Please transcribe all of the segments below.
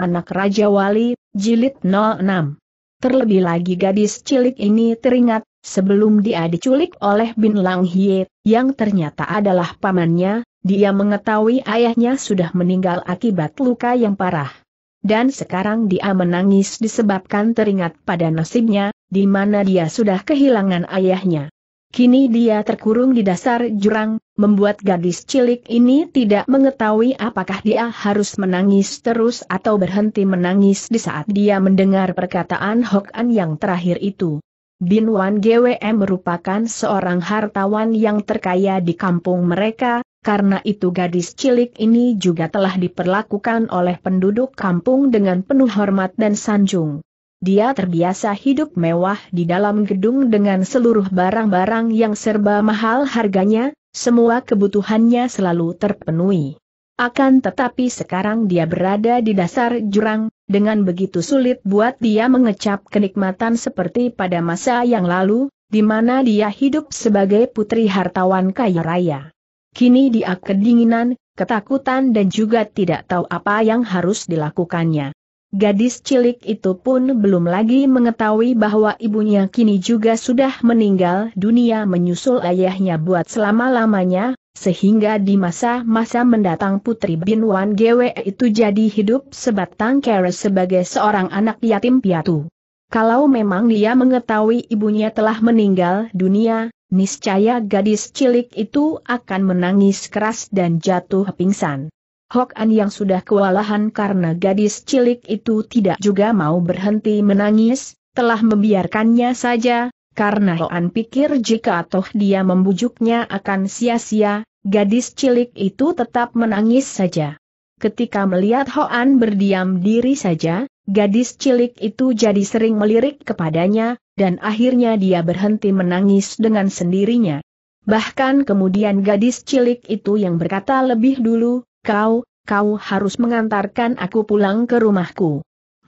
Anak Raja Wali, Jilid 06. Terlebih lagi gadis cilik ini teringat, sebelum dia diculik oleh Bin Lang Hie, yang ternyata adalah pamannya, dia mengetahui ayahnya sudah meninggal akibat luka yang parah. Dan sekarang dia menangis disebabkan teringat pada nasibnya, di mana dia sudah kehilangan ayahnya. Kini dia terkurung di dasar jurang, membuat gadis cilik ini tidak mengetahui apakah dia harus menangis terus atau berhenti menangis di saat dia mendengar perkataan Hokan yang terakhir itu. Bin Wan GWM merupakan seorang hartawan yang terkaya di kampung mereka, karena itu gadis cilik ini juga telah diperlakukan oleh penduduk kampung dengan penuh hormat dan sanjung. Dia terbiasa hidup mewah di dalam gedung dengan seluruh barang-barang yang serba mahal harganya, semua kebutuhannya selalu terpenuhi. Akan tetapi sekarang dia berada di dasar jurang, dengan begitu sulit buat dia mengecap kenikmatan seperti pada masa yang lalu, di mana dia hidup sebagai putri hartawan kaya raya. Kini dia kedinginan, ketakutan dan juga tidak tahu apa yang harus dilakukannya. Gadis cilik itu pun belum lagi mengetahui bahwa ibunya kini juga sudah meninggal dunia menyusul ayahnya buat selama-lamanya, sehingga di masa-masa mendatang Putri Bin Wan Gwe itu jadi hidup sebatang kara sebagai seorang anak yatim piatu. Kalau memang dia mengetahui ibunya telah meninggal dunia, niscaya gadis cilik itu akan menangis keras dan jatuh pingsan. Hok An yang sudah kewalahan karena gadis cilik itu tidak juga mau berhenti menangis, telah membiarkannya saja, karena Hok An pikir jika toh dia membujuknya akan sia-sia, gadis cilik itu tetap menangis saja. Ketika melihat Hok An berdiam diri saja, gadis cilik itu jadi sering melirik kepadanya, dan akhirnya dia berhenti menangis dengan sendirinya. Bahkan kemudian gadis cilik itu yang berkata lebih dulu, kau, kau harus mengantarkan aku pulang ke rumahku.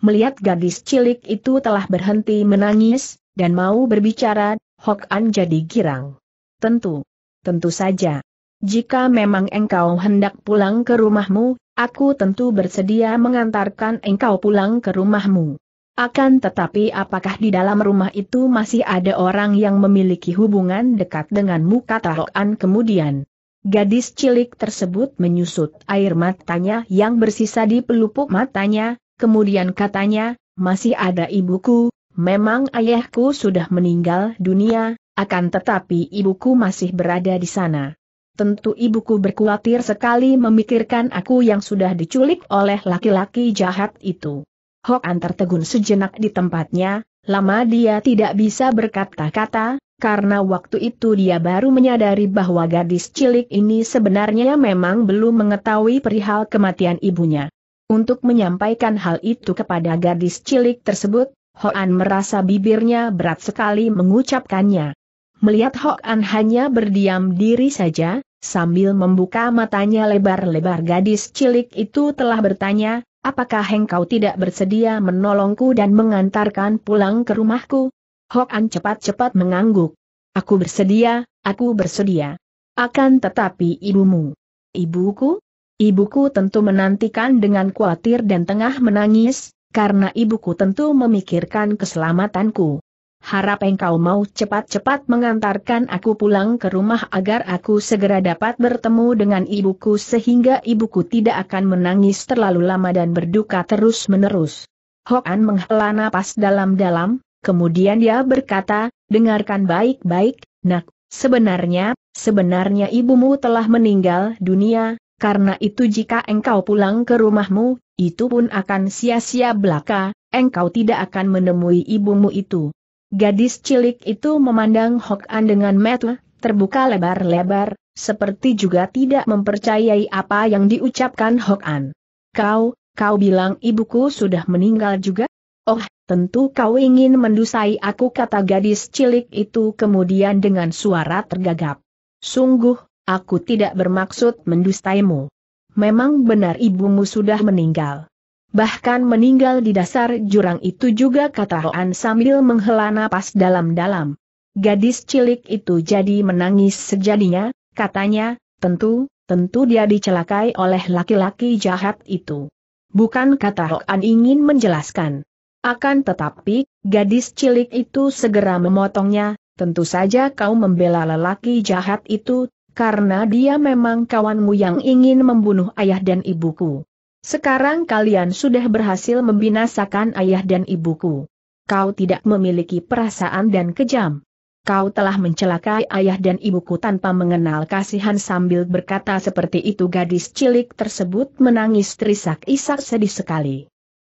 Melihat gadis cilik itu telah berhenti menangis, dan mau berbicara, Hok An jadi girang. Tentu. Tentu saja. Jika memang engkau hendak pulang ke rumahmu, aku tentu bersedia mengantarkan engkau pulang ke rumahmu. Akan tetapi apakah di dalam rumah itu masih ada orang yang memiliki hubungan dekat denganmu kata Hoan kemudian. Gadis cilik tersebut menyusut air matanya yang bersisa di pelupuk matanya, kemudian katanya, masih ada ibuku, memang ayahku sudah meninggal dunia, akan tetapi ibuku masih berada di sana. Tentu ibuku berkhawatir sekali memikirkan aku yang sudah diculik oleh laki-laki jahat itu. Hokan tertegun sejenak di tempatnya, lama dia tidak bisa berkata-kata, karena waktu itu dia baru menyadari bahwa gadis cilik ini sebenarnya memang belum mengetahui perihal kematian ibunya. Untuk menyampaikan hal itu kepada gadis cilik tersebut, Hoan merasa bibirnya berat sekali mengucapkannya. Melihat Hoan hanya berdiam diri saja, sambil membuka matanya lebar-lebar gadis cilik itu telah bertanya, apakah engkau tidak bersedia menolongku dan mengantarkan pulang ke rumahku? Hok An cepat-cepat mengangguk. Aku bersedia, aku bersedia. Akan tetapi ibumu. Ibuku? Ibuku tentu menantikan dengan khawatir dan tengah menangis, karena ibuku tentu memikirkan keselamatanku. Harap engkau mau cepat-cepat mengantarkan aku pulang ke rumah agar aku segera dapat bertemu dengan ibuku sehingga ibuku tidak akan menangis terlalu lama dan berduka terus-menerus. Hokan menghela napas dalam-dalam, Kemudian dia berkata, dengarkan baik-baik, nak, sebenarnya, sebenarnya ibumu telah meninggal dunia, karena itu jika engkau pulang ke rumahmu, itu pun akan sia-sia belaka, engkau tidak akan menemui ibumu itu. Gadis cilik itu memandang Hok An dengan mata terbuka lebar-lebar, seperti juga tidak mempercayai apa yang diucapkan Hok An. Kau, kau bilang ibuku sudah meninggal juga? Oh, tentu kau ingin mendusai aku kata gadis cilik itu kemudian dengan suara tergagap. Sungguh, aku tidak bermaksud mendustaimu. Memang benar ibumu sudah meninggal. Bahkan meninggal di dasar jurang itu juga kata Hoan sambil menghela napas dalam-dalam. Gadis cilik itu jadi menangis sejadinya, katanya, tentu, tentu dia dicelakai oleh laki-laki jahat itu. Bukan kata Hoan ingin menjelaskan. Akan tetapi, gadis cilik itu segera memotongnya, tentu saja kau membela lelaki jahat itu, karena dia memang kawanmu yang ingin membunuh ayah dan ibuku. Sekarang kalian sudah berhasil membinasakan ayah dan ibuku. Kau tidak memiliki perasaan dan kejam. Kau telah mencelakai ayah dan ibuku tanpa mengenal kasihan sambil berkata seperti itu gadis cilik tersebut menangis terisak-isak sedih sekali.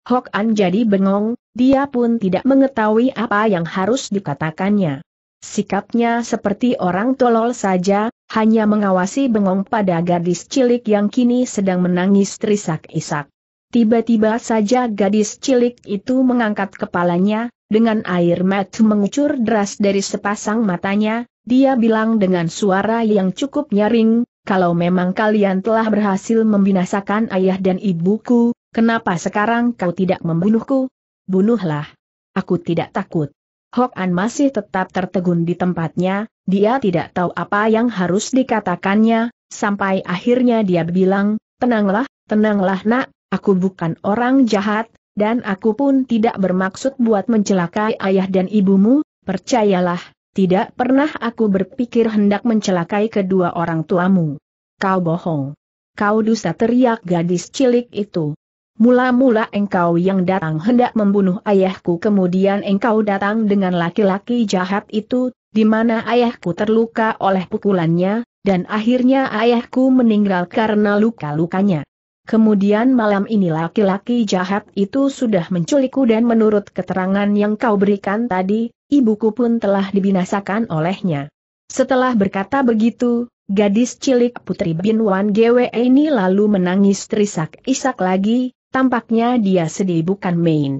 Hok An jadi bengong, dia pun tidak mengetahui apa yang harus dikatakannya. Sikapnya seperti orang tolol saja, hanya mengawasi bengong pada gadis cilik yang kini sedang menangis terisak-isak. Tiba-tiba saja gadis cilik itu mengangkat kepalanya, dengan air mata mengucur deras dari sepasang matanya, dia bilang dengan suara yang cukup nyaring, kalau memang kalian telah berhasil membinasakan ayah dan ibuku, kenapa sekarang kau tidak membunuhku? bunuhlah. Aku tidak takut. Hok An masih tetap tertegun di tempatnya, dia tidak tahu apa yang harus dikatakannya, sampai akhirnya dia bilang, tenanglah, tenanglah nak, aku bukan orang jahat, dan aku pun tidak bermaksud buat mencelakai ayah dan ibumu, percayalah, tidak pernah aku berpikir hendak mencelakai kedua orang tuamu. Kau bohong. Kau dusta teriak gadis cilik itu. Mula-mula engkau yang datang hendak membunuh ayahku kemudian engkau datang dengan laki-laki jahat itu, di mana ayahku terluka oleh pukulannya, dan akhirnya ayahku meninggal karena luka-lukanya. Kemudian malam ini laki-laki jahat itu sudah menculikku dan menurut keterangan yang kau berikan tadi, ibuku pun telah dibinasakan olehnya. Setelah berkata begitu, Gadis cilik putri Bin Wan Gwe ini lalu menangis terisak-isak lagi, Tampaknya dia sedih bukan main.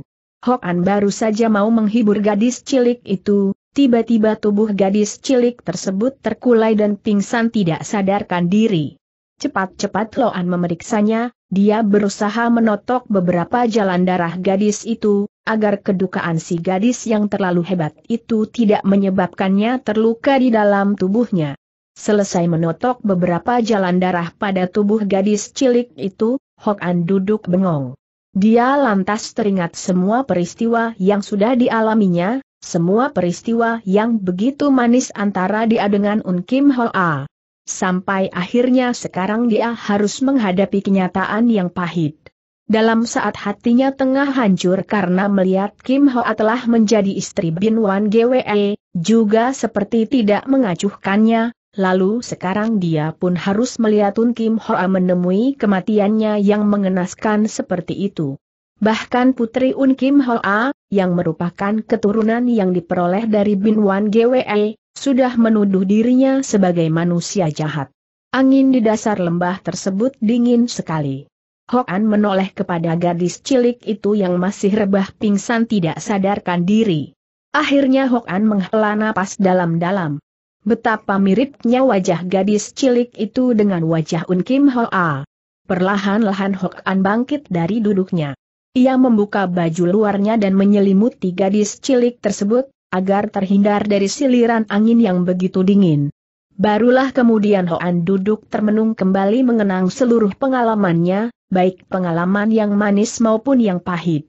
Hokan baru saja mau menghibur gadis cilik itu, tiba-tiba tubuh gadis cilik tersebut terkulai dan pingsan tidak sadarkan diri. Cepat-cepat Loan memeriksanya, dia berusaha menotok beberapa jalan darah gadis itu, agar kedukaan si gadis yang terlalu hebat itu tidak menyebabkannya terluka di dalam tubuhnya. Selesai menotok beberapa jalan darah pada tubuh gadis cilik itu, Hok An duduk bengong. Dia lantas teringat semua peristiwa yang sudah dialaminya, semua peristiwa yang begitu manis antara dia dengan Un Kim Ho A. Sampai akhirnya sekarang dia harus menghadapi kenyataan yang pahit. Dalam saat hatinya tengah hancur karena melihat Kim Ho A telah menjadi istri Bin Wan GWE, juga seperti tidak mengacuhkannya, Lalu sekarang dia pun harus melihat Tun Kim Hoa menemui kematiannya yang mengenaskan seperti itu. Bahkan putri Un Kim Hoa, yang merupakan keturunan yang diperoleh dari Bin Wan GWE, sudah menuduh dirinya sebagai manusia jahat. Angin di dasar lembah tersebut dingin sekali. Hoan menoleh kepada gadis cilik itu yang masih rebah pingsan tidak sadarkan diri. Akhirnya Hoan menghela napas dalam-dalam. Betapa miripnya wajah gadis cilik itu dengan wajah Un Kim Hoa. Perlahan-lahan Hok An bangkit dari duduknya. Ia membuka baju luarnya dan menyelimuti gadis cilik tersebut, agar terhindar dari siliran angin yang begitu dingin. Barulah kemudian Hoan duduk termenung kembali mengenang seluruh pengalamannya, baik pengalaman yang manis maupun yang pahit.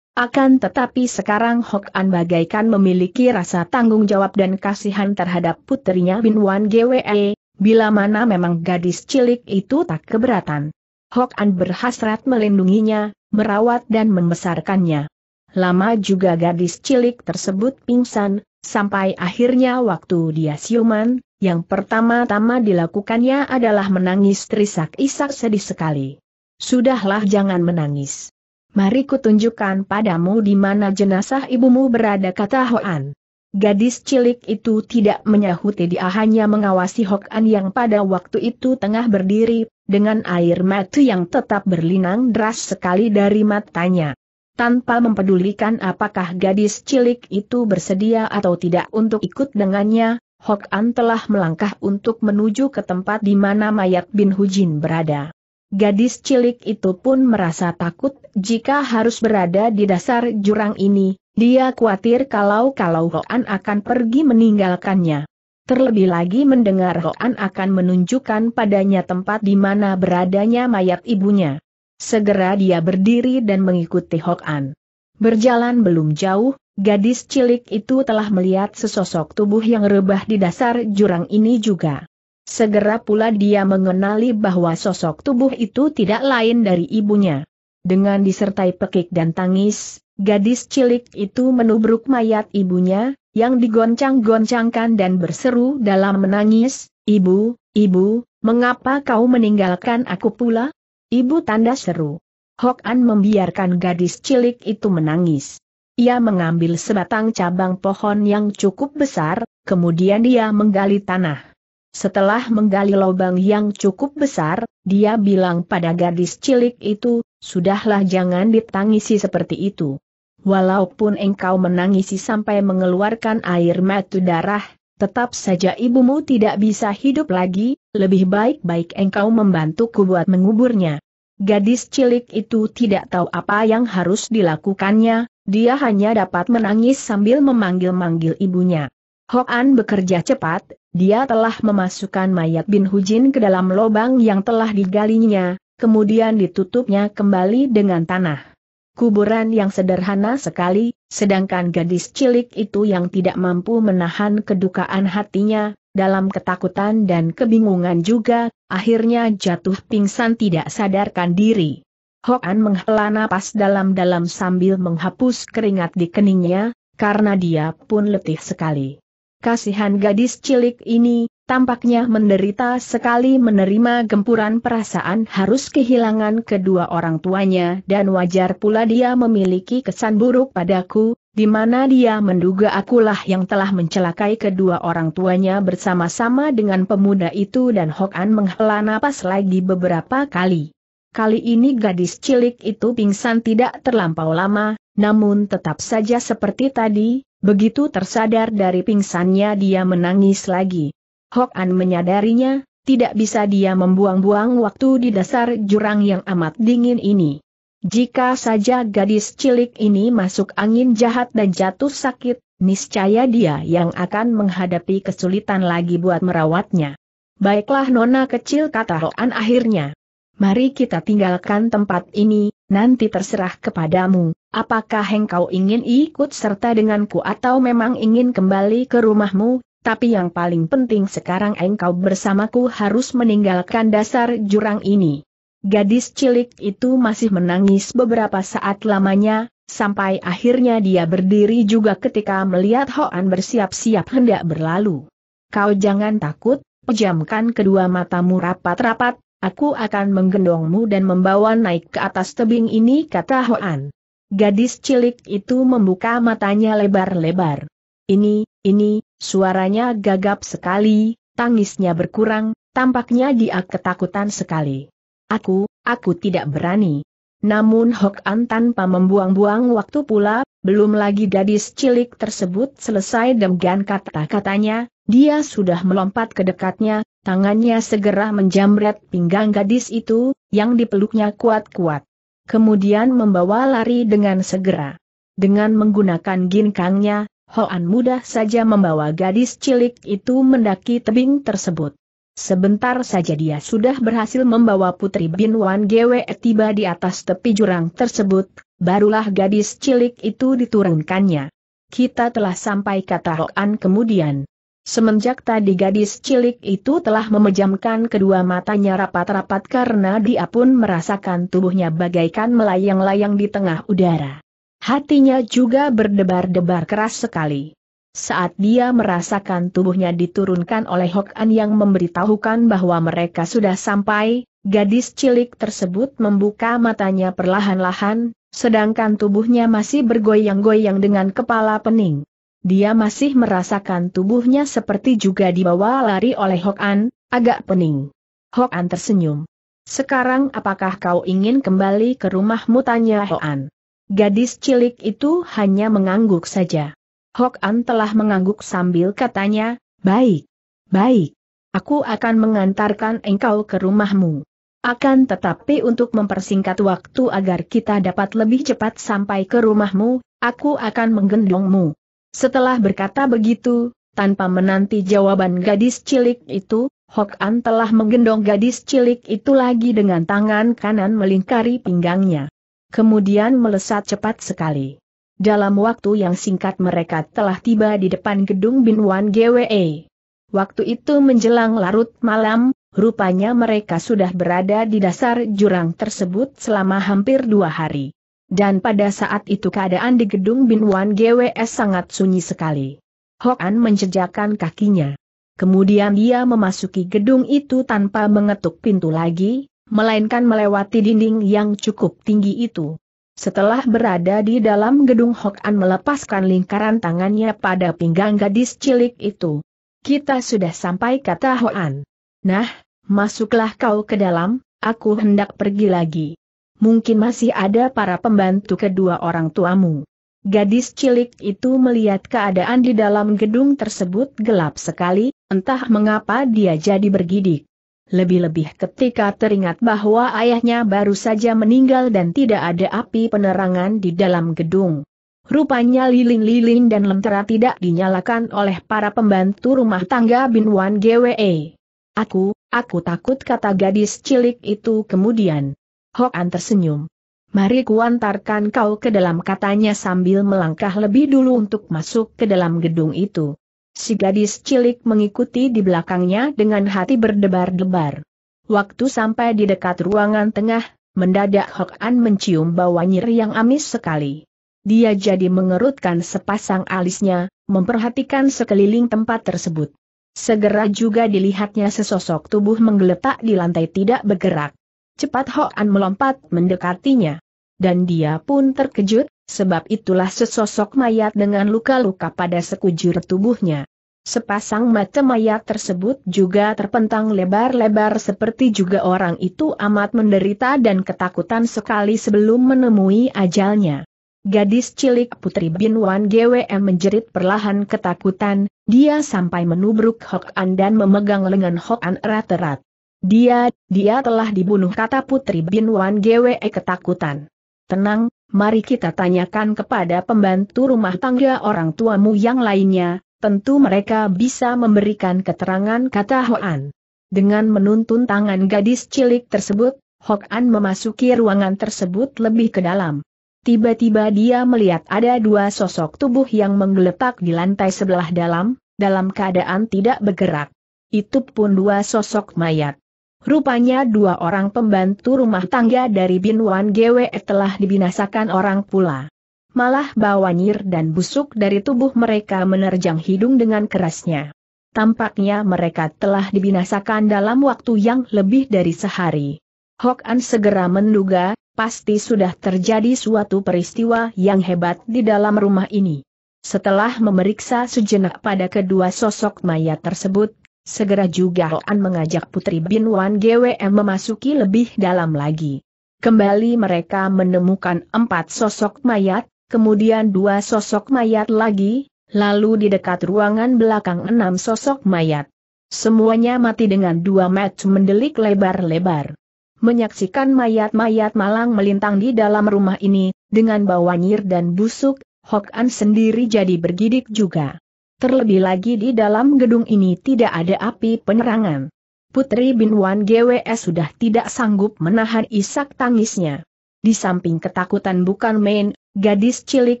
Akan tetapi sekarang Hok An bagaikan memiliki rasa tanggung jawab dan kasihan terhadap putrinya Bin Wan GWE, bila mana memang gadis cilik itu tak keberatan. Hok An berhasrat melindunginya, merawat dan membesarkannya. Lama juga gadis cilik tersebut pingsan, sampai akhirnya waktu dia siuman, yang pertama-tama dilakukannya adalah menangis terisak-isak sedih sekali. Sudahlah jangan menangis mari kutunjukkan padamu di mana jenazah ibumu berada kata Hoan. Gadis cilik itu tidak menyahuti dia hanya mengawasi Hoan yang pada waktu itu tengah berdiri, dengan air mata yang tetap berlinang deras sekali dari matanya. Tanpa mempedulikan apakah gadis cilik itu bersedia atau tidak untuk ikut dengannya, Hokan telah melangkah untuk menuju ke tempat di mana mayat Bin Hujin berada. Gadis cilik itu pun merasa takut jika harus berada di dasar jurang ini, dia khawatir kalau-kalau Hoan akan pergi meninggalkannya. Terlebih lagi mendengar Hoan akan menunjukkan padanya tempat di mana beradanya mayat ibunya. Segera dia berdiri dan mengikuti Hoan. Berjalan belum jauh, gadis cilik itu telah melihat sesosok tubuh yang rebah di dasar jurang ini juga. Segera pula dia mengenali bahwa sosok tubuh itu tidak lain dari ibunya. Dengan disertai pekik dan tangis, gadis cilik itu menubruk mayat ibunya, yang digoncang-goncangkan dan berseru dalam menangis, Ibu, ibu, mengapa kau meninggalkan aku pula? Ibu tanda seru. Hok An membiarkan gadis cilik itu menangis. Ia mengambil sebatang cabang pohon yang cukup besar, kemudian dia menggali tanah. Setelah menggali lubang yang cukup besar, dia bilang pada gadis cilik itu, sudahlah jangan ditangisi seperti itu. Walaupun engkau menangisi sampai mengeluarkan air mata darah, tetap saja ibumu tidak bisa hidup lagi, lebih baik-baik engkau membantuku buat menguburnya. Gadis cilik itu tidak tahu apa yang harus dilakukannya, dia hanya dapat menangis sambil memanggil-manggil ibunya. Hok bekerja cepat, dia telah memasukkan mayat Bin Hujin ke dalam lubang yang telah digalinya, kemudian ditutupnya kembali dengan tanah. Kuburan yang sederhana sekali, sedangkan gadis cilik itu yang tidak mampu menahan kedukaan hatinya, dalam ketakutan dan kebingungan juga, akhirnya jatuh pingsan tidak sadarkan diri. Hoan menghela napas dalam-dalam sambil menghapus keringat di keningnya, karena dia pun letih sekali kasihan gadis cilik ini, tampaknya menderita sekali menerima gempuran perasaan harus kehilangan kedua orang tuanya dan wajar pula dia memiliki kesan buruk padaku, di mana dia menduga akulah yang telah mencelakai kedua orang tuanya bersama-sama dengan pemuda itu dan Hok An menghela napas lagi beberapa kali. Kali ini gadis cilik itu pingsan tidak terlampau lama, namun tetap saja seperti tadi, Begitu tersadar dari pingsannya dia menangis lagi. Hok An menyadarinya, tidak bisa dia membuang-buang waktu di dasar jurang yang amat dingin ini. Jika saja gadis cilik ini masuk angin jahat dan jatuh sakit, niscaya dia yang akan menghadapi kesulitan lagi buat merawatnya. Baiklah nona kecil kata Hoan akhirnya. Mari kita tinggalkan tempat ini, nanti terserah kepadamu, apakah engkau ingin ikut serta denganku atau memang ingin kembali ke rumahmu, tapi yang paling penting sekarang engkau bersamaku harus meninggalkan dasar jurang ini. Gadis cilik itu masih menangis beberapa saat lamanya, sampai akhirnya dia berdiri juga ketika melihat Hoan bersiap-siap hendak berlalu. Kau jangan takut, pejamkan kedua matamu rapat-rapat, aku akan menggendongmu dan membawa naik ke atas tebing ini kata Hoan. Gadis cilik itu membuka matanya lebar-lebar. Ini, ini, suaranya gagap sekali, tangisnya berkurang, tampaknya dia ketakutan sekali. Aku, aku tidak berani. Namun Hok An tanpa membuang-buang waktu pula, belum lagi gadis cilik tersebut selesai dengan kata-katanya, dia sudah melompat ke dekatnya, Tangannya segera menjamret pinggang gadis itu, yang dipeluknya kuat-kuat. Kemudian membawa lari dengan segera. Dengan menggunakan ginkangnya, Hoan mudah saja membawa gadis cilik itu mendaki tebing tersebut. Sebentar saja dia sudah berhasil membawa Putri Bin Wan Gwe tiba di atas tepi jurang tersebut, barulah gadis cilik itu diturunkannya. Kita telah sampai kata Hoan kemudian. Semenjak tadi gadis cilik itu telah memejamkan kedua matanya rapat-rapat karena dia pun merasakan tubuhnya bagaikan melayang-layang di tengah udara. Hatinya juga berdebar-debar keras sekali. Saat dia merasakan tubuhnya diturunkan oleh Hok An yang memberitahukan bahwa mereka sudah sampai, gadis cilik tersebut membuka matanya perlahan-lahan, sedangkan tubuhnya masih bergoyang-goyang dengan kepala pening dia masih merasakan tubuhnya seperti juga dibawa lari oleh Hokan, agak pening. Hok An tersenyum. Sekarang apakah kau ingin kembali ke rumahmu tanya Hokan. Gadis cilik itu hanya mengangguk saja. Hok An telah mengangguk sambil katanya, baik, baik. Aku akan mengantarkan engkau ke rumahmu. Akan tetapi untuk mempersingkat waktu agar kita dapat lebih cepat sampai ke rumahmu, aku akan menggendongmu. Setelah berkata begitu, tanpa menanti jawaban gadis cilik itu, Hok An telah menggendong gadis cilik itu lagi dengan tangan kanan melingkari pinggangnya. Kemudian melesat cepat sekali. Dalam waktu yang singkat mereka telah tiba di depan gedung Bin Wan GWE. Waktu itu menjelang larut malam, rupanya mereka sudah berada di dasar jurang tersebut selama hampir dua hari. Dan pada saat itu keadaan di gedung Bin Wan GWS sangat sunyi sekali. Hoan An menjejakkan kakinya. Kemudian dia memasuki gedung itu tanpa mengetuk pintu lagi, melainkan melewati dinding yang cukup tinggi itu. Setelah berada di dalam gedung Hok An melepaskan lingkaran tangannya pada pinggang gadis cilik itu. Kita sudah sampai kata Hok An. Nah, masuklah kau ke dalam, aku hendak pergi lagi mungkin masih ada para pembantu kedua orang tuamu. Gadis cilik itu melihat keadaan di dalam gedung tersebut gelap sekali, entah mengapa dia jadi bergidik. Lebih-lebih ketika teringat bahwa ayahnya baru saja meninggal dan tidak ada api penerangan di dalam gedung. Rupanya lilin-lilin dan lentera tidak dinyalakan oleh para pembantu rumah tangga bin Wan GWE. Aku, aku takut kata gadis cilik itu kemudian. Hok An tersenyum. Mari kuantarkan kau ke dalam katanya sambil melangkah lebih dulu untuk masuk ke dalam gedung itu. Si gadis cilik mengikuti di belakangnya dengan hati berdebar-debar. Waktu sampai di dekat ruangan tengah, mendadak Hok An mencium bau nyeri yang amis sekali. Dia jadi mengerutkan sepasang alisnya, memperhatikan sekeliling tempat tersebut. Segera juga dilihatnya sesosok tubuh menggeletak di lantai tidak bergerak. Cepat Hoan melompat mendekatinya. Dan dia pun terkejut, sebab itulah sesosok mayat dengan luka-luka pada sekujur tubuhnya. Sepasang mata mayat tersebut juga terpentang lebar-lebar seperti juga orang itu amat menderita dan ketakutan sekali sebelum menemui ajalnya. Gadis cilik Putri bin Wan GWM menjerit perlahan ketakutan, dia sampai menubruk An dan memegang lengan An erat-erat. Dia, dia telah dibunuh kata Putri Bin Wan Gwe ketakutan. Tenang, mari kita tanyakan kepada pembantu rumah tangga orang tuamu yang lainnya, tentu mereka bisa memberikan keterangan kata Hoan. Dengan menuntun tangan gadis cilik tersebut, Hoan memasuki ruangan tersebut lebih ke dalam. Tiba-tiba dia melihat ada dua sosok tubuh yang menggeletak di lantai sebelah dalam, dalam keadaan tidak bergerak. Itu pun dua sosok mayat. Rupanya dua orang pembantu rumah tangga dari Bin Wan GWE telah dibinasakan orang pula. Malah bau nyir dan busuk dari tubuh mereka menerjang hidung dengan kerasnya. Tampaknya mereka telah dibinasakan dalam waktu yang lebih dari sehari. Hok An segera menduga, pasti sudah terjadi suatu peristiwa yang hebat di dalam rumah ini. Setelah memeriksa sejenak pada kedua sosok mayat tersebut, Segera juga Hoan oh. mengajak Putri Bin Wan GWM memasuki lebih dalam lagi. Kembali mereka menemukan empat sosok mayat, kemudian dua sosok mayat lagi, lalu di dekat ruangan belakang enam sosok mayat. Semuanya mati dengan dua match mendelik lebar-lebar. Menyaksikan mayat-mayat malang melintang di dalam rumah ini, dengan bau nyir dan busuk, Hok sendiri jadi bergidik juga. Terlebih lagi di dalam gedung ini tidak ada api penerangan. Putri Bin Wan GWS sudah tidak sanggup menahan isak tangisnya. Di samping ketakutan bukan main, gadis cilik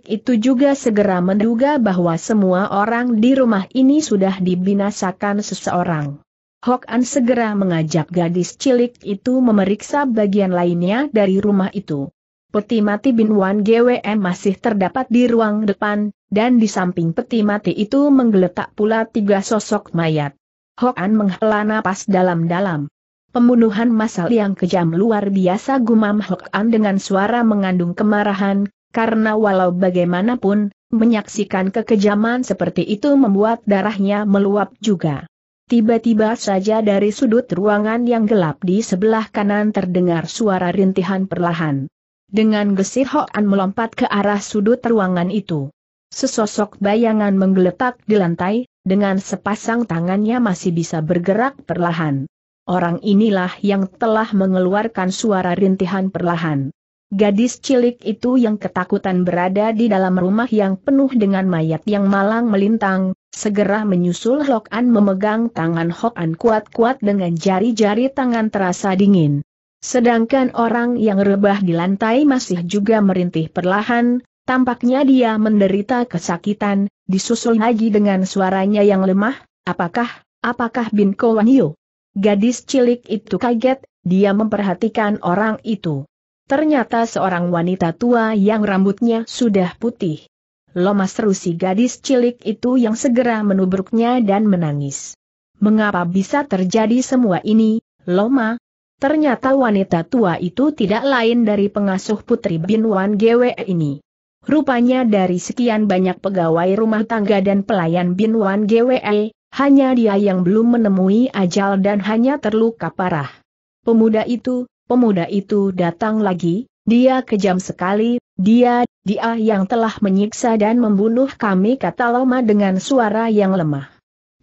itu juga segera menduga bahwa semua orang di rumah ini sudah dibinasakan seseorang. Hok An segera mengajak gadis cilik itu memeriksa bagian lainnya dari rumah itu peti mati Bin Wan GWM masih terdapat di ruang depan, dan di samping peti mati itu menggeletak pula tiga sosok mayat. Hoan menghela napas dalam-dalam. Pembunuhan massal yang kejam luar biasa gumam Hoan dengan suara mengandung kemarahan, karena walau bagaimanapun, menyaksikan kekejaman seperti itu membuat darahnya meluap juga. Tiba-tiba saja dari sudut ruangan yang gelap di sebelah kanan terdengar suara rintihan perlahan. Dengan gesir Hoan melompat ke arah sudut ruangan itu. Sesosok bayangan menggeletak di lantai, dengan sepasang tangannya masih bisa bergerak perlahan. Orang inilah yang telah mengeluarkan suara rintihan perlahan. Gadis cilik itu yang ketakutan berada di dalam rumah yang penuh dengan mayat yang malang melintang, segera menyusul Hokan memegang tangan Hokan kuat-kuat dengan jari-jari tangan terasa dingin. Sedangkan orang yang rebah di lantai masih juga merintih perlahan, tampaknya dia menderita kesakitan, disusul lagi dengan suaranya yang lemah, apakah, apakah Bin Kowanyo? Gadis cilik itu kaget, dia memperhatikan orang itu. Ternyata seorang wanita tua yang rambutnya sudah putih. Lomas rusi gadis cilik itu yang segera menubruknya dan menangis. Mengapa bisa terjadi semua ini, Loma, Ternyata wanita tua itu tidak lain dari pengasuh putri Bin Wan Gwe ini. Rupanya dari sekian banyak pegawai rumah tangga dan pelayan Bin Wan GWE, hanya dia yang belum menemui ajal dan hanya terluka parah. Pemuda itu, pemuda itu datang lagi, dia kejam sekali, dia, dia yang telah menyiksa dan membunuh kami kata Loma dengan suara yang lemah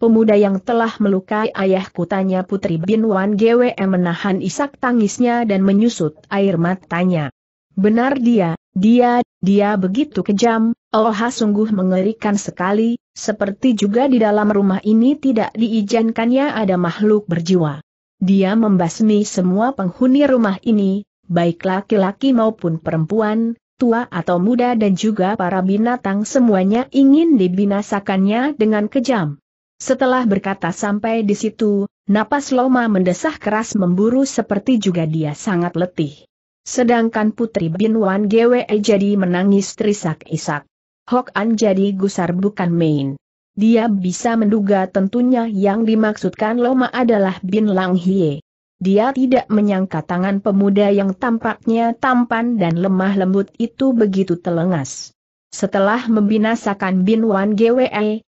pemuda yang telah melukai ayahku tanya Putri Bin Wan GWM menahan isak tangisnya dan menyusut air matanya. Benar dia, dia, dia begitu kejam, Oh sungguh mengerikan sekali, seperti juga di dalam rumah ini tidak diizinkannya ada makhluk berjiwa. Dia membasmi semua penghuni rumah ini, baik laki-laki maupun perempuan, tua atau muda dan juga para binatang semuanya ingin dibinasakannya dengan kejam. Setelah berkata sampai di situ, napas Loma mendesah keras memburu seperti juga dia sangat letih. Sedangkan Putri Bin Wan Gwe jadi menangis terisak-isak. Hok An jadi gusar bukan main. Dia bisa menduga tentunya yang dimaksudkan Loma adalah Bin Lang Hie. Dia tidak menyangka tangan pemuda yang tampaknya tampan dan lemah lembut itu begitu telengas. Setelah membinasakan Bin Wan Gwe,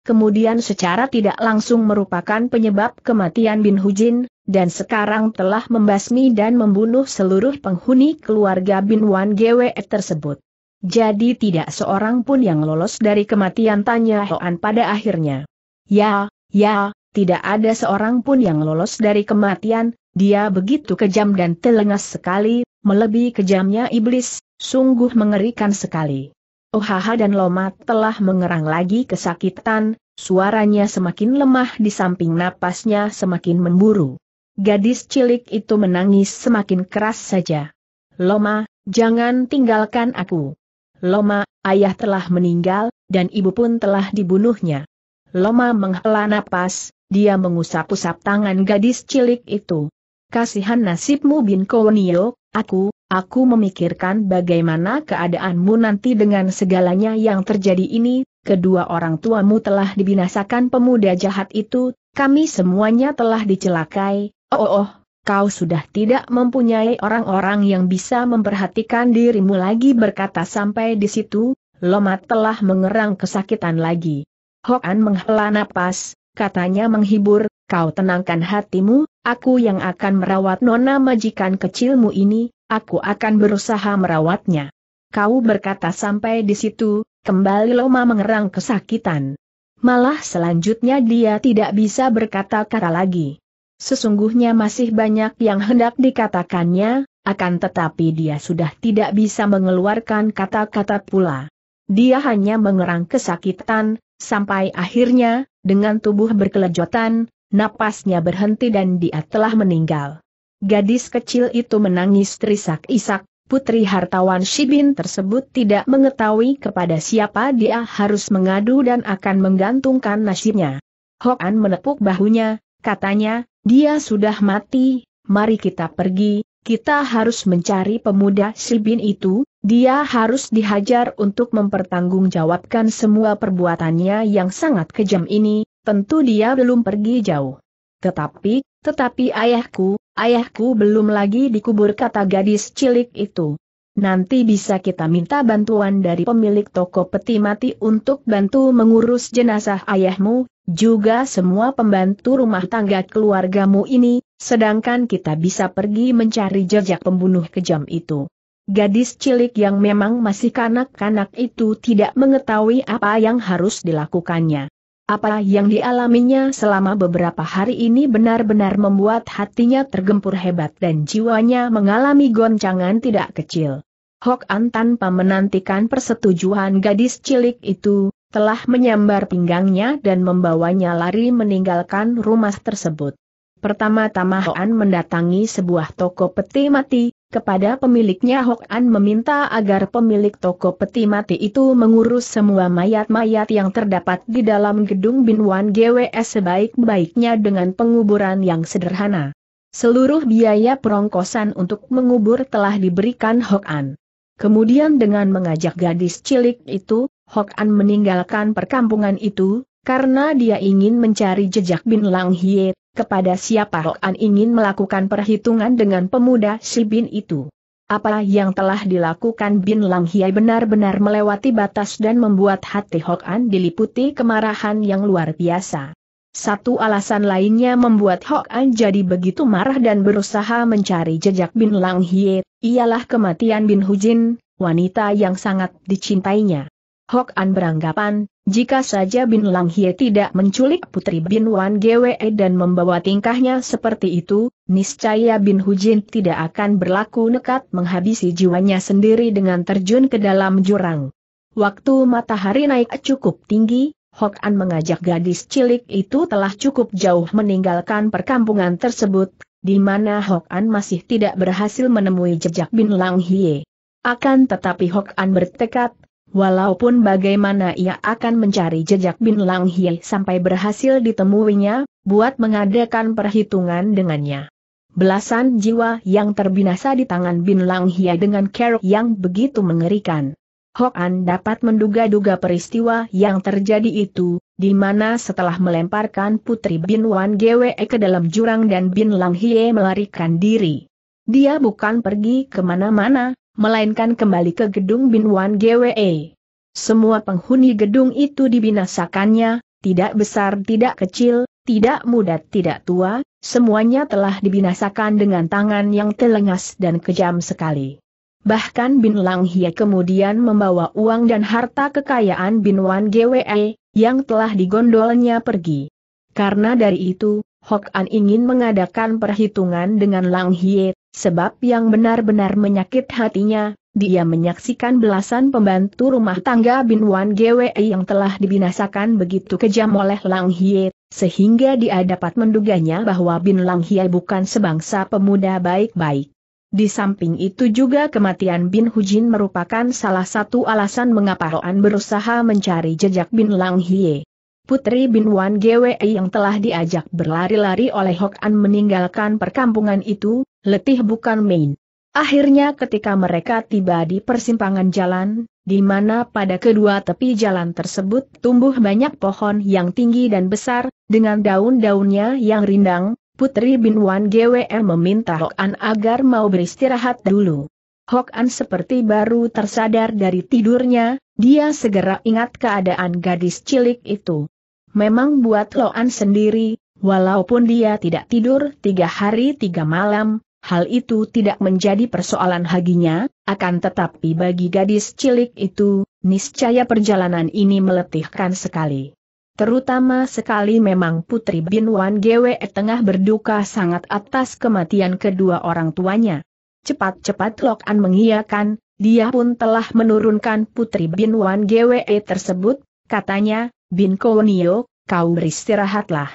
kemudian secara tidak langsung merupakan penyebab kematian Bin Hujin, dan sekarang telah membasmi dan membunuh seluruh penghuni keluarga Bin Wan Gwe tersebut. Jadi tidak seorang pun yang lolos dari kematian tanya Hoan pada akhirnya. Ya, ya, tidak ada seorang pun yang lolos dari kematian, dia begitu kejam dan telengas sekali, melebihi kejamnya iblis, sungguh mengerikan sekali. Ohaha dan Loma telah mengerang lagi kesakitan, suaranya semakin lemah di samping napasnya semakin memburu. Gadis cilik itu menangis semakin keras saja. Loma, jangan tinggalkan aku. Loma, ayah telah meninggal, dan ibu pun telah dibunuhnya. Loma menghela napas, dia mengusap-usap tangan gadis cilik itu. Kasihan nasibmu Bin Binkonio, aku, Aku memikirkan bagaimana keadaanmu nanti dengan segalanya yang terjadi ini, kedua orang tuamu telah dibinasakan pemuda jahat itu, kami semuanya telah dicelakai, oh oh, oh kau sudah tidak mempunyai orang-orang yang bisa memperhatikan dirimu lagi berkata sampai di situ, Lomat telah mengerang kesakitan lagi. Hokan menghela napas, katanya menghibur, kau tenangkan hatimu, Aku yang akan merawat nona majikan kecilmu ini, aku akan berusaha merawatnya. Kau berkata sampai di situ, kembali Loma mengerang kesakitan. Malah selanjutnya dia tidak bisa berkata-kata lagi. Sesungguhnya masih banyak yang hendak dikatakannya, akan tetapi dia sudah tidak bisa mengeluarkan kata-kata pula. Dia hanya mengerang kesakitan, sampai akhirnya, dengan tubuh berkelejotan, napasnya berhenti dan dia telah meninggal. Gadis kecil itu menangis terisak-isak, putri hartawan Shibin tersebut tidak mengetahui kepada siapa dia harus mengadu dan akan menggantungkan nasibnya. Hokan menepuk bahunya, katanya, dia sudah mati, mari kita pergi, kita harus mencari pemuda Shibin itu, dia harus dihajar untuk mempertanggungjawabkan semua perbuatannya yang sangat kejam ini, tentu dia belum pergi jauh. Tetapi, tetapi ayahku, ayahku belum lagi dikubur kata gadis cilik itu. Nanti bisa kita minta bantuan dari pemilik toko peti mati untuk bantu mengurus jenazah ayahmu, juga semua pembantu rumah tangga keluargamu ini, sedangkan kita bisa pergi mencari jejak pembunuh kejam itu. Gadis cilik yang memang masih kanak-kanak itu tidak mengetahui apa yang harus dilakukannya. Apa yang dialaminya selama beberapa hari ini benar-benar membuat hatinya tergempur hebat dan jiwanya mengalami goncangan tidak kecil. Hok An tanpa menantikan persetujuan gadis cilik itu, telah menyambar pinggangnya dan membawanya lari meninggalkan rumah tersebut. Pertama-tama Hok An mendatangi sebuah toko peti mati, kepada pemiliknya Hok An meminta agar pemilik toko peti mati itu mengurus semua mayat-mayat yang terdapat di dalam gedung Binwan GWS sebaik-baiknya dengan penguburan yang sederhana. Seluruh biaya perongkosan untuk mengubur telah diberikan Hok An. Kemudian dengan mengajak gadis cilik itu, Hok An meninggalkan perkampungan itu, karena dia ingin mencari jejak Bin Lang Hiet kepada siapa Hoan oh. ingin melakukan perhitungan dengan pemuda si Bin itu. Apa yang telah dilakukan Bin Lang Hiai benar-benar melewati batas dan membuat hati Hoan diliputi kemarahan yang luar biasa. Satu alasan lainnya membuat Hoan jadi begitu marah dan berusaha mencari jejak Bin Lang Hiai, ialah kematian Bin Hujin, wanita yang sangat dicintainya. Hok An beranggapan, jika saja Bin Lang Hie tidak menculik putri Bin Wan Gwe dan membawa tingkahnya seperti itu, niscaya Bin Hujin tidak akan berlaku nekat menghabisi jiwanya sendiri dengan terjun ke dalam jurang. Waktu matahari naik cukup tinggi, Hok An mengajak gadis cilik itu telah cukup jauh meninggalkan perkampungan tersebut, di mana Hok An masih tidak berhasil menemui jejak Bin Lang Hie. Akan tetapi Hok An bertekad, Walaupun bagaimana ia akan mencari jejak Bin Lang Hie sampai berhasil ditemuinya, buat mengadakan perhitungan dengannya. Belasan jiwa yang terbinasa di tangan Bin Lang Hie dengan kerok yang begitu mengerikan. Hok An dapat menduga-duga peristiwa yang terjadi itu, di mana setelah melemparkan putri Bin Wan Gwe ke dalam jurang dan Bin Lang Hie melarikan diri. Dia bukan pergi kemana-mana, melainkan kembali ke gedung Bin Wan GWE. Semua penghuni gedung itu dibinasakannya, tidak besar tidak kecil, tidak muda tidak tua, semuanya telah dibinasakan dengan tangan yang telengas dan kejam sekali. Bahkan Bin Lang Hie kemudian membawa uang dan harta kekayaan Bin Wan GWE, yang telah digondolnya pergi. Karena dari itu, Hok An ingin mengadakan perhitungan dengan Lang Hie Sebab yang benar-benar menyakit hatinya, dia menyaksikan belasan pembantu rumah tangga Bin Wan Gwe yang telah dibinasakan begitu kejam oleh Lang Hye, sehingga dia dapat menduganya bahwa Bin Lang Hye bukan sebangsa pemuda baik-baik. Di samping itu juga kematian Bin Hujin merupakan salah satu alasan mengapa Roan berusaha mencari jejak Bin Lang Hye. Putri Bin Wan GWI yang telah diajak berlari-lari oleh Hok An meninggalkan perkampungan itu, letih bukan main. Akhirnya ketika mereka tiba di persimpangan jalan, di mana pada kedua tepi jalan tersebut tumbuh banyak pohon yang tinggi dan besar, dengan daun-daunnya yang rindang, Putri Bin Wan GWM meminta Hok An agar mau beristirahat dulu. Hok An seperti baru tersadar dari tidurnya, dia segera ingat keadaan gadis cilik itu memang buat Loan sendiri, walaupun dia tidak tidur tiga hari tiga malam, hal itu tidak menjadi persoalan haginya, akan tetapi bagi gadis cilik itu, niscaya perjalanan ini meletihkan sekali. Terutama sekali memang Putri Bin Wan GWE tengah berduka sangat atas kematian kedua orang tuanya. Cepat-cepat Lokan mengiyakan, dia pun telah menurunkan Putri Bin Wan GWE tersebut, katanya, Bin Kounio, kau beristirahatlah.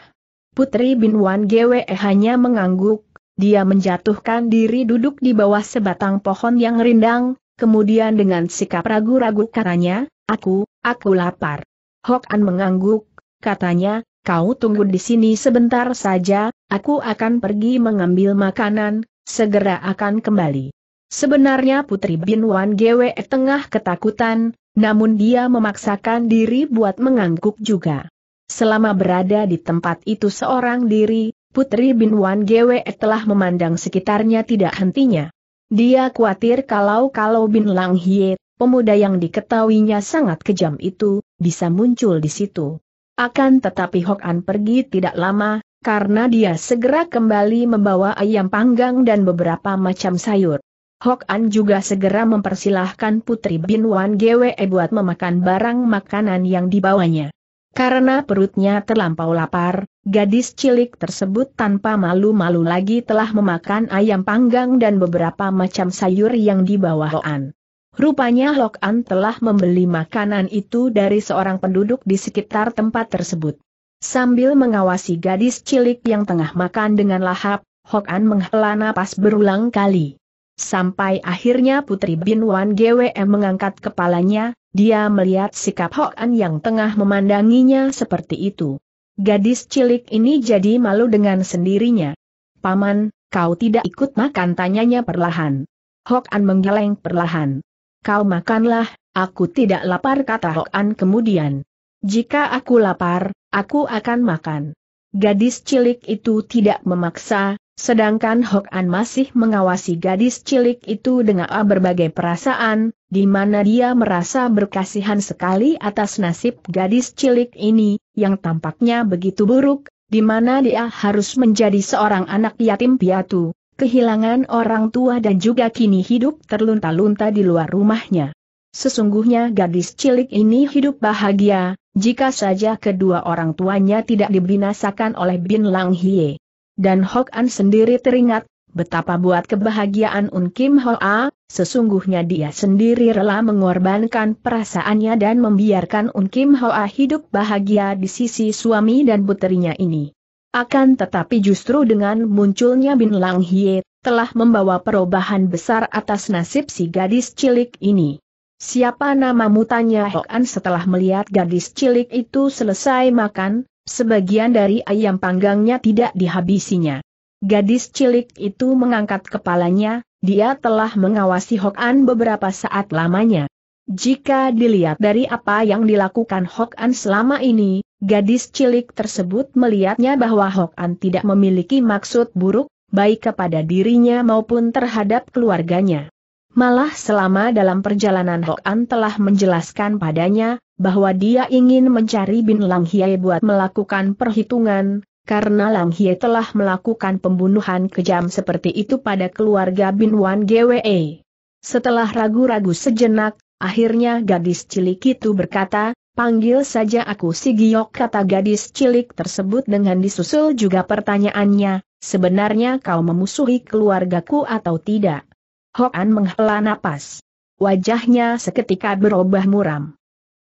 Putri Bin Wan Gwe hanya mengangguk, dia menjatuhkan diri duduk di bawah sebatang pohon yang rindang, kemudian dengan sikap ragu-ragu katanya, aku, aku lapar. Hok An mengangguk, katanya, kau tunggu di sini sebentar saja, aku akan pergi mengambil makanan, segera akan kembali. Sebenarnya Putri Bin Wan Gwe tengah ketakutan, namun dia memaksakan diri buat mengangguk juga. Selama berada di tempat itu seorang diri, Putri Bin Wan Gwe telah memandang sekitarnya tidak hentinya. Dia khawatir kalau-kalau Bin Lang Hye, pemuda yang diketahuinya sangat kejam itu, bisa muncul di situ. Akan tetapi Hok An pergi tidak lama, karena dia segera kembali membawa ayam panggang dan beberapa macam sayur. Hok An juga segera mempersilahkan Putri Bin Wan Gwe e buat memakan barang makanan yang dibawanya. Karena perutnya terlampau lapar, gadis cilik tersebut tanpa malu-malu lagi telah memakan ayam panggang dan beberapa macam sayur yang dibawa Hok An. Rupanya Hok An telah membeli makanan itu dari seorang penduduk di sekitar tempat tersebut. Sambil mengawasi gadis cilik yang tengah makan dengan lahap, Hok An menghela napas berulang kali. Sampai akhirnya Putri Bin Wan GWM mengangkat kepalanya, dia melihat sikap An yang tengah memandanginya seperti itu. Gadis cilik ini jadi malu dengan sendirinya. Paman, kau tidak ikut makan tanyanya perlahan. An menggeleng perlahan. Kau makanlah, aku tidak lapar kata An kemudian. Jika aku lapar, aku akan makan. Gadis cilik itu tidak memaksa, sedangkan Hok An masih mengawasi gadis cilik itu dengan berbagai perasaan, di mana dia merasa berkasihan sekali atas nasib gadis cilik ini, yang tampaknya begitu buruk, di mana dia harus menjadi seorang anak yatim piatu, kehilangan orang tua dan juga kini hidup terlunta-lunta di luar rumahnya. Sesungguhnya gadis cilik ini hidup bahagia, jika saja kedua orang tuanya tidak dibinasakan oleh Bin Lang Hie. Dan Hok An sendiri teringat, betapa buat kebahagiaan Un Kim Hoa, sesungguhnya dia sendiri rela mengorbankan perasaannya dan membiarkan Un Kim Hoa hidup bahagia di sisi suami dan puterinya ini. Akan tetapi justru dengan munculnya Bin Lang Hie, telah membawa perubahan besar atas nasib si gadis cilik ini. Siapa namamu tanya An setelah melihat gadis cilik itu selesai makan, sebagian dari ayam panggangnya tidak dihabisinya. Gadis cilik itu mengangkat kepalanya, dia telah mengawasi An beberapa saat lamanya. Jika dilihat dari apa yang dilakukan An selama ini, gadis cilik tersebut melihatnya bahwa An tidak memiliki maksud buruk, baik kepada dirinya maupun terhadap keluarganya. Malah selama dalam perjalanan Hok An telah menjelaskan padanya, bahwa dia ingin mencari Bin Lang Hie buat melakukan perhitungan, karena Lang Hie telah melakukan pembunuhan kejam seperti itu pada keluarga Bin Wan GWE. Setelah ragu-ragu sejenak, akhirnya gadis cilik itu berkata, panggil saja aku si Giok kata gadis cilik tersebut dengan disusul juga pertanyaannya, sebenarnya kau memusuhi keluargaku atau tidak? Hoan menghela napas. Wajahnya seketika berubah muram.